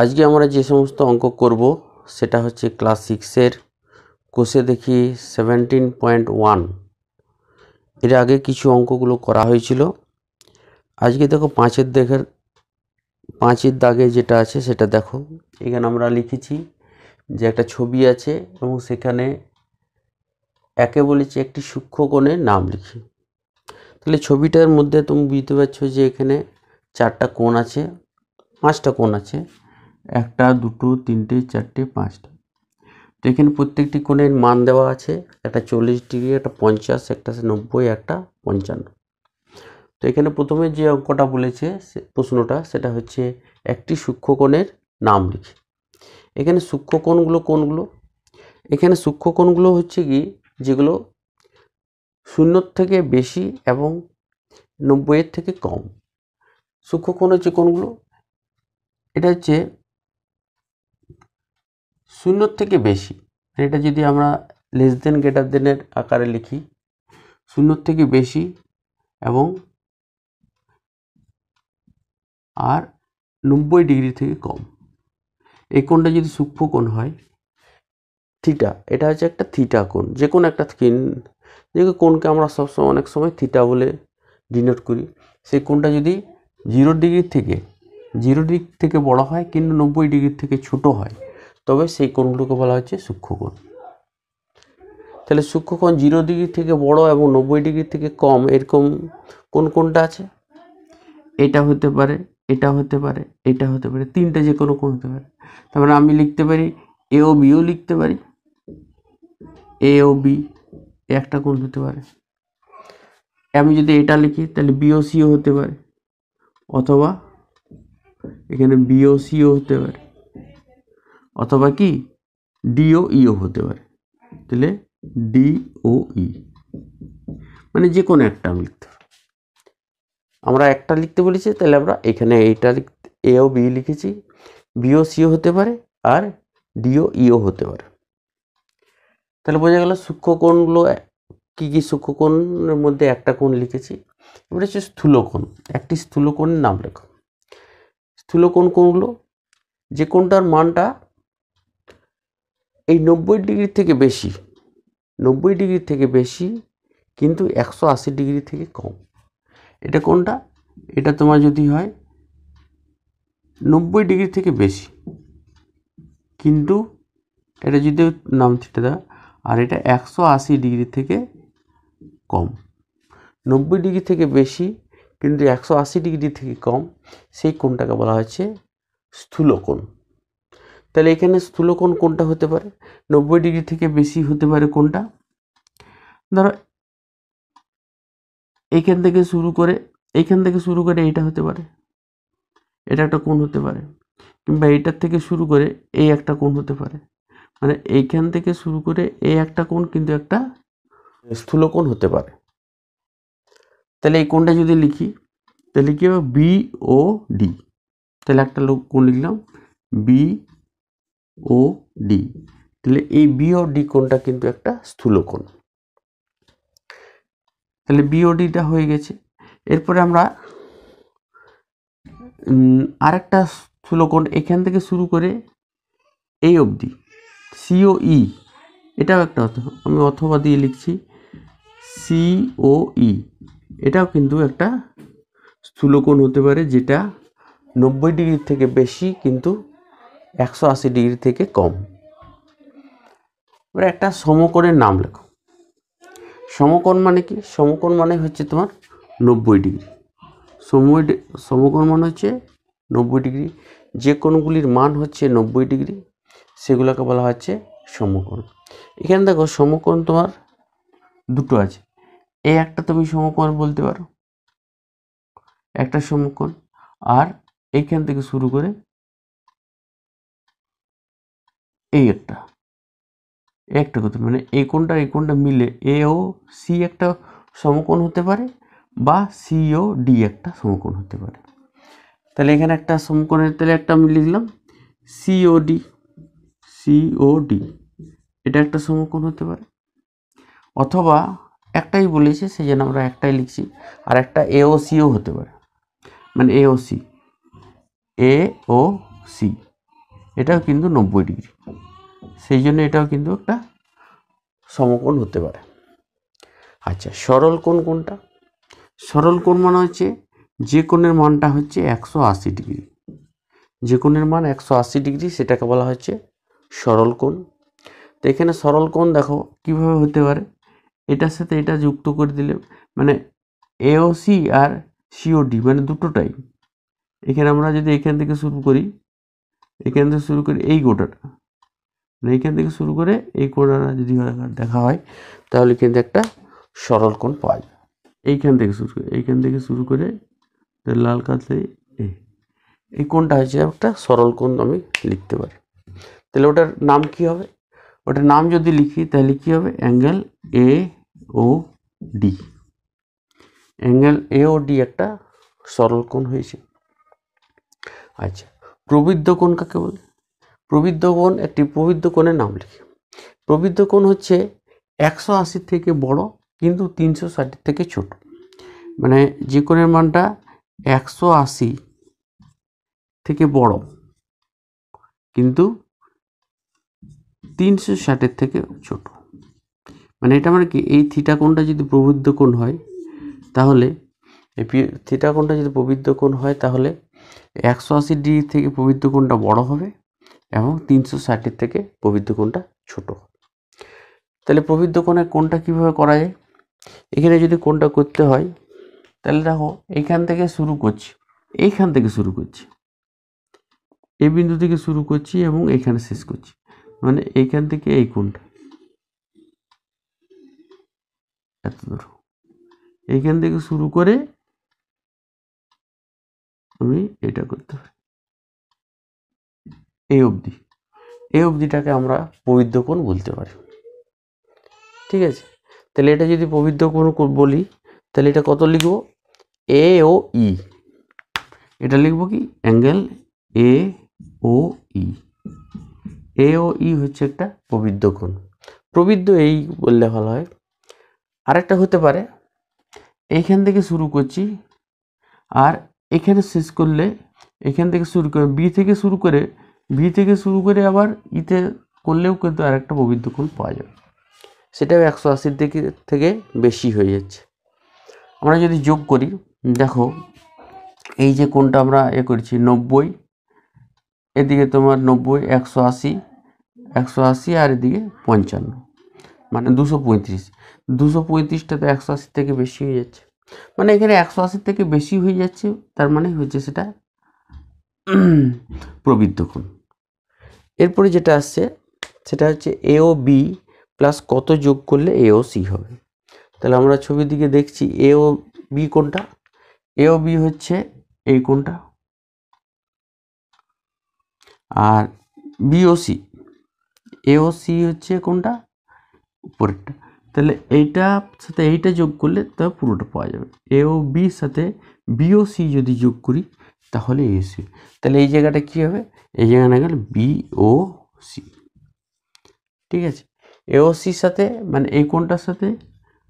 আজকে আমরা যে সমস্ত অঙ্ক করব সেটা হচ্ছে ক্লাস সিক্সের কোষে দেখি সেভেন্টিন পয়েন্ট ওয়ান এর আগে কিছু অঙ্কগুলো করা হয়েছিল আজকে দেখো পাঁচের দেখের পাঁচের দাগে যেটা আছে সেটা দেখো এখানে আমরা লিখেছি যে একটা ছবি আছে এবং সেখানে একে বলেছি একটি সূক্ষ্ম কোণের নাম লিখি তাহলে ছবিটার মধ্যে তুমি বুঝতে পারছো যে এখানে চারটা কোণ আছে পাঁচটা কোণ আছে একটা দুটো তিনটে চারটে পাঁচটা তো এখানে প্রত্যেকটি কোণের মান দেওয়া আছে একটা চল্লিশ ডিগ্রি একটা পঞ্চাশ একটা নব্বই একটা পঞ্চান্ন তো এখানে প্রথমে যে অঙ্কটা বলেছে প্রশ্নটা সেটা হচ্ছে একটি সূক্ষ্মকোণের নাম লিখি এখানে সূক্ষ্মকোণগুলো কোনগুলো এখানে সূক্ষ্মকোণগুলো হচ্ছে কি যেগুলো শূন্যর থেকে বেশি এবং নব্বইয়ের থেকে কম সূক্ষ্মকোণ হচ্ছে কোনগুলো এটা হচ্ছে শূন্যর থেকে বেশি এটা যদি আমরা লেস দেন গ্রেটার দেনের আকারে লিখি শূন্যর থেকে বেশি এবং আর নব্বই ডিগ্রি থেকে কম এই কোণটা যদি সূক্ষ্ম কোণ হয় থিটা এটা হচ্ছে একটা থিটা কোণ যে কোনো একটা কিন যে কোণকে আমরা সবসময় অনেক সময় থিটা বলে ডিনোট করি সেই কোণটা যদি জিরো ডিগ্রির থেকে জিরো ডিগ্রি থেকে বড় হয় কিন্তু নব্বই ডিগ্রির থেকে ছোট হয় তবে সেই কোণগুলোকে বলা হচ্ছে সূক্ষ্মকোণ তাহলে সূক্ষ্মকোণ জিরো ডিগ্রি থেকে বড় এবং নব্বই ডিগ্রি থেকে কম এরকম কোন কোনটা আছে এটা হতে পারে এটা হতে পারে এটা হতে পারে তিনটে যে কোনো কোণ হতে পারে তারপরে মানে আমি লিখতে পারি এও বিও লিখতে পারি এও বি একটা কোণ হতে পারে আমি যদি এটা লিখি তাহলে সিও হতে পারে অথবা এখানে সিও হতে পারে অথবা কি ডিও ইও হতে পারে তাহলে ডিও ই মানে যে কোনো একটা লিখতে আমরা একটা লিখতে বলেছি তাহলে আমরা এখানে এইটা লিখতে এও বি লিখেছি বিও সিও হতে পারে আর ডিও ইও হতে পারে তাহলে বোঝা গেল সূক্ষ্মকোণগুলো কী কী সূক্ষ্মকোণের মধ্যে একটা কোণ লিখেছি এবার হচ্ছে স্থূলকোণ একটি স্থূলকোণের নাম লেখো স্থূলকোণ কোণগুলো যে কোনটার মানটা এই নব্বই ডিগ্রি থেকে বেশি নব্বই ডিগ্রি থেকে বেশি কিন্তু একশো আশি ডিগ্রি থেকে কম এটা কোনটা এটা তোমার যদি হয় নব্বই ডিগ্রি থেকে বেশি কিন্তু এটা যদি নাম থিটা দেওয়া আর এটা একশো আশি ডিগ্রি থেকে কম নব্বই ডিগ্রি থেকে বেশি কিন্তু একশো আশি ডিগ্রি থেকে কম সেই কোণটাকে বলা হচ্ছে স্থূলকোণ তাহলে এখানে স্থূলকোণ কোনটা হতে পারে নব্বই ডিগ্রি থেকে বেশি হতে পারে কোনটা ধরো এইখান থেকে শুরু করে এইখান থেকে শুরু করে এটা হতে পারে এটা একটা কোণ হতে পারে কিংবা এটার থেকে শুরু করে এই একটা কোণ হতে পারে মানে এইখান থেকে শুরু করে এই একটা কোণ কিন্তু একটা স্থূলকোণ হতে পারে তাহলে এই কোণটা যদি লিখি তাহলে কি হবে বি ও ডি তাহলে একটা কোণ লিখলাম বি ও ডি তাহলে এই বিও ডি কোণটা কিন্তু একটা স্থূলকোণ তাহলে বিওডিটা হয়ে গেছে এরপরে আমরা আরেকটা স্থূলকোণ এখান থেকে শুরু করে এই অবধি সিওই এটাও একটা আমি অথবা দিয়ে লিখছি সিওই এটাও কিন্তু একটা স্থূলকোণ হতে পারে যেটা নব্বই ডিগ্রির থেকে বেশি কিন্তু একশো আশি ডিগ্রি থেকে কম এবার একটা সমকোণের নাম লেখো সমকোণ মানে কি সমকোণ মানে হচ্ছে তোমার নব্বই ডিগ্রি সময় সমকোণ মানে হচ্ছে নব্বই ডিগ্রি যে কোনোগুলির মান হচ্ছে নব্বই ডিগ্রি সেগুলোকে বলা হচ্ছে সমকোণ এখানে দেখো সমকোণ তোমার দুটো আছে এই একটা তুমি সমকোণ বলতে পারো একটা সমকোণ আর এইখান থেকে শুরু করে এই একটা একটা করতে মানে এই কোনটা এই কোনটা মিলে এ ও সি একটা সমকোণ হতে পারে বা সি ও ডি একটা সমকোণ হতে পারে তাহলে এখানে একটা সমকোণের তাহলে একটা আমি লিখলাম C O D C O D এটা একটা সমকোণ হতে পারে অথবা একটাই বলেছে সেই জন্য আমরা একটাই লিখছি আর একটা এ ও সিও হতে পারে মানে এ ও সি এ ও সি এটাও কিন্তু নব্বই ডিগ্রি সেই জন্য এটাও কিন্তু একটা সমকোণ হতে পারে আচ্ছা সরল কোণ কোনটা সরল কোণ মানে হচ্ছে যে কোণের মানটা হচ্ছে একশো আশি ডিগ্রি যে কোণের মান একশো আশি ডিগ্রি সেটাকে বলা হচ্ছে সরল কোণ তো এখানে সরল কোণ দেখো কিভাবে হতে পারে এটার সাথে এটা যুক্ত করে দিলে মানে এওসি আর সিওডি মানে দুটোটাই এখানে আমরা যদি এখান থেকে শুরু করি এখান থেকে শুরু করি এই গোটাটা মানে এইখান থেকে শুরু করে এই কোণটা যদি দেখা হয় তাহলে কিন্তু একটা সরল কোণ পাওয়া যায় এইখান থেকে শুরু করে এইখান থেকে শুরু করে লাল কাতে এই এই কোণটা হচ্ছে একটা সরল কোণ আমি লিখতে পারি তাহলে ওটার নাম কি হবে ওটার নাম যদি লিখি তাহলে কি হবে angle A O D angle A O D একটা সরল কোণ হয়েছে আচ্ছা প্রবৃদ্ধ কোণ কাকে বলে প্রবৃদ্ধ কোণ একটি প্রবৃদ্ধ কোণের নাম লিখি প্রবৃদ্ধ কোণ হচ্ছে একশো আশির থেকে বড় কিন্তু তিনশো ষাটের থেকে ছোট মানে যে কোণের মানটা একশো আশি থেকে বড় কিন্তু তিনশো ষাটের থেকে ছোট মানে এটা মানে কি এই থিটা কোণটা যদি প্রবৃদ্ধ কোণ হয় তাহলে এই থিটা কোণটা যদি প্রবৃদ্ধ কোণ হয় তাহলে একশো আশি ডিগ্রি থেকে প্রবৃদ্ধ কোণটা বড় হবে এবং তিনশো ষাটের থেকে প্রবৃদ্ধ কোণটা ছোট তাহলে প্রবৃদ্ধ কোণে কোনটা কীভাবে করা যায় এখানে যদি কোনটা করতে হয় তাহলে দেখো এইখান থেকে শুরু করছি এইখান থেকে শুরু করছি এই বিন্দু থেকে শুরু করছি এবং এখানে শেষ করছি মানে এইখান থেকে এই কোণটা এত দূর এইখান থেকে শুরু করে আমি এটা করতে পারি এই অবধি এই অবধিটাকে আমরা পবিত্র কোণ বলতে পারি ঠিক আছে তাহলে এটা যদি পবিত্র কোণ বলি তাহলে এটা কত লিখব এ ও ই এটা লিখব কি অ্যাঙ্গেল এ ও ই এ ও ই হচ্ছে একটা প্রবৃদ্ধ কোণ প্রবৃদ্ধ এই বললে ভালো হয় আরেকটা হতে পারে এইখান থেকে শুরু করছি আর এখানে শেষ করলে এখান থেকে শুরু করে বি থেকে শুরু করে ভি থেকে শুরু করে আবার ইতে করলেও কিন্তু আর একটা পবিত্র কোণ পাওয়া যাবে সেটাও একশো আশির দিকে থেকে বেশি হয়ে যাচ্ছে আমরা যদি যোগ করি দেখো এই যে কোনটা আমরা এ করছি নব্বই এদিকে তোমার নব্বই একশো আশি একশো আশি আর এদিকে পঞ্চান্ন মানে দুশো পঁয়ত্রিশ দুশো পঁয়ত্রিশটা তো একশো আশির থেকে বেশি হয়ে যাচ্ছে মানে এখানে একশো আশির থেকে বেশি হয়ে যাচ্ছে তার মানে হচ্ছে সেটা প্রবৃদ্ধ কোণ এরপরে যেটা আসছে সেটা হচ্ছে এও বি প্লাস কত যোগ করলে এও সি হবে তাহলে আমরা ছবির দিকে দেখছি এও বি কোনটা এও বি হচ্ছে এই কোনটা আর বিওসি সি হচ্ছে কোনটা উপরেরটা তাহলে এইটা সাথে এইটা যোগ করলে তা পুরোটা পাওয়া যাবে এও বির সাথে বিওসি যদি যোগ করি তাহলে এসি তাহলে এই জায়গাটা কী হবে এই জায়গাটা গেল বিও সি ঠিক আছে এওসির সাথে মানে এই কোনটার সাথে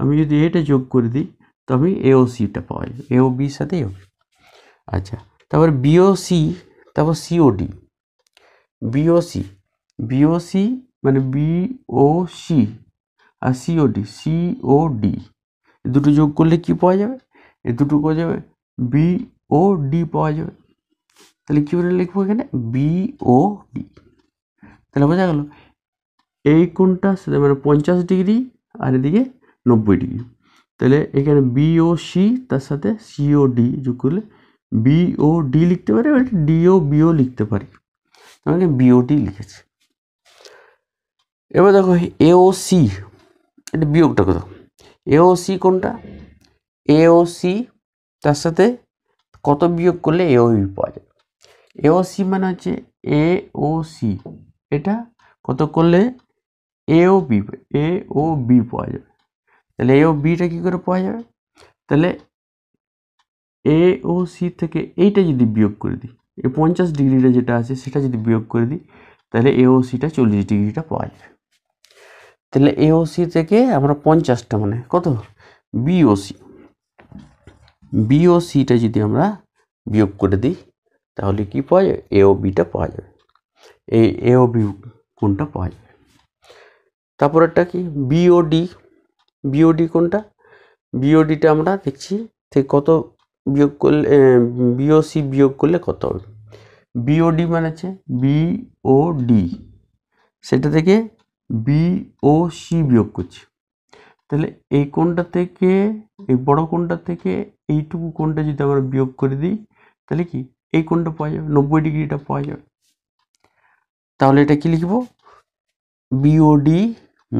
আমি যদি এটা যোগ করে দিই তবে এও সিটা পাওয়া যাবে এও বির সাথে হবে আচ্ছা তারপর বিওসি তারপর সিওডি বিওসি বিওসি মানে বিওসি আর সিওডি সিওডি দুটো যোগ করলে কি পাওয়া যাবে এ দুটো পাওয়া যাবে বি ও ডি পাওয়া যাবে তাহলে কী করে লিখবো এখানে বি ও ডি তাহলে বোঝা গেল এই কোণটা সেটা মানে পঞ্চাশ ডিগ্রি আর এদিকে নব্বই ডিগ্রি তাহলে এখানে বিও সি তার সাথে সিও ডি যোগ করলে বিও ডি লিখতে পারি বা ডিও বিও লিখতে পারি তাহলে বিও ডি লিখেছি এবার দেখো এও সি এটা বিয়োগটা কোথাও এও সি কোনটা এও সি তার সাথে কত বিয়োগ করলে এও বি পাওয়া যাবে এও সি মানে হচ্ছে এ ও সি এটা কত করলে এও বি এ ও বি পাওয়া যাবে তাহলে এ ও বিটা কী করে পাওয়া যাবে তাহলে এ ও সি থেকে এইটা যদি বিয়োগ করে দিই এই পঞ্চাশ ডিগ্রিটা যেটা আছে সেটা যদি বিয়োগ করে দিই তাহলে এ ও সিটা চল্লিশ ডিগ্রিটা পাওয়া যাবে তাহলে এ ও সি থেকে আমরা পঞ্চাশটা মানে কত বিওসি বি ও সিটা যদি আমরা বিয়োগ করে দিই তাহলে কি পাওয়া যাবে এ ও বিটা পাওয়া যাবে এই এ ও বি কোনটা পাওয়া যাবে তারপরেরটা কি বিওডি বিওডি কোনটা বিওডিটা আমরা দেখছি থেকে কত বিয়োগ করলে বিওসি বিয়োগ করলে কত হবে বিওডি মানে হচ্ছে বিওডি সেটা থেকে বিওসি বিয়োগ করছি তাহলে এই কোণটা থেকে এই বড় কোণটা থেকে এইটুকু কোণটা যদি আমরা বিয়োগ করে দিই তাহলে কি এই কোণটা পাওয়া যাবে নব্বই ডিগ্রিটা পাওয়া যাবে তাহলে এটা কি লিখব বিওডি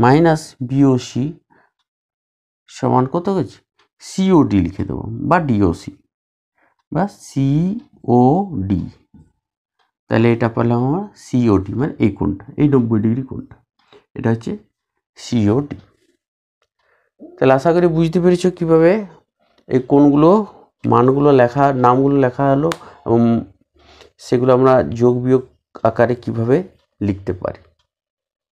মাইনাস বিওসি সমান কত গেছে সিওডি লিখে দেবো বা ডিওসি বা সিওডি তাহলে এটা পেলাম আমার সিওডি মানে এই কোনটা এই নব্বই ডিগ্রি কোনটা এটা হচ্ছে সিওডি তাহলে আশা করি বুঝতে পেরেছো কীভাবে এই কোনগুলো মানগুলো লেখা নামগুলো লেখা হলো এবং সেগুলো আমরা যোগ বিয়োগ আকারে কিভাবে লিখতে পারি